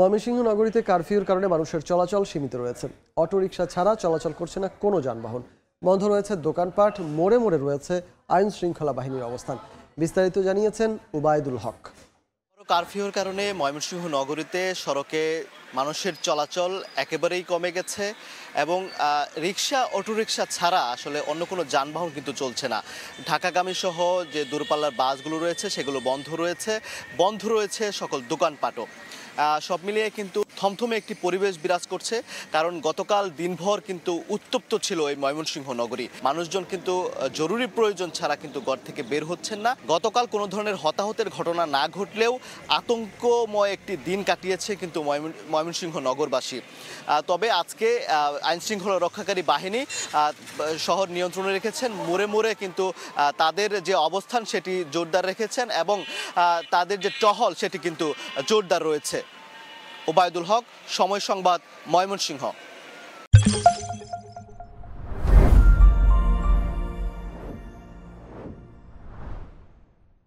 ময়মনসিংহ নগরীতে কারফিউর কারণে মানুষের চলাচল সীমিত রয়েছে অটোরিকশা ছাড়া চলাচল করছে না কোনো যানবাহন বন্ধ রয়েছে দোকানপাট মোড়ে মোড়ে রয়েছে আইন শৃঙ্খলা বাহিনীর অবস্থান বিস্তারিত জানিয়েছেন উবায়দুল হক কারফিউর কারণে ময়মনসিংহ নগরীতে সড়কে মানুষের চলাচল একেবারেই কমে গেছে এবং রিক্সা অটোরিকশা ছাড়া আসলে অন্য কোনো যানবাহন কিন্তু চলছে না ঢাকাগামী সহ যে দূরপাল্লার বাসগুলো রয়েছে সেগুলো বন্ধ রয়েছে বন্ধ রয়েছে সকল দোকানপাটও সব মিলিয়ে কিন্তু থমথমে একটি পরিবেশ বিরাজ করছে কারণ গতকাল দিনভর কিন্তু উত্তপ্ত ছিল এই ময়মনসিংহ নগরী মানুষজন কিন্তু জরুরি প্রয়োজন ছাড়া কিন্তু ঘর থেকে বের হচ্ছেন না গতকাল কোনো ধরনের হতাহতের ঘটনা না ঘটলেও আতঙ্কময় একটি দিন কাটিয়েছে কিন্তু ময়মনসিংহ নগরবাসী তবে আজকে আইনশৃঙ্খলা রক্ষাকারী বাহিনী শহর নিয়ন্ত্রণে রেখেছেন মোড়ে মোড়ে কিন্তু তাদের যে অবস্থান সেটি জোরদার রেখেছেন এবং তাদের যে টহল সেটি কিন্তু জোরদার রয়েছে ওবায়দুল হক সময় সংবাদ ময়মনসিংহ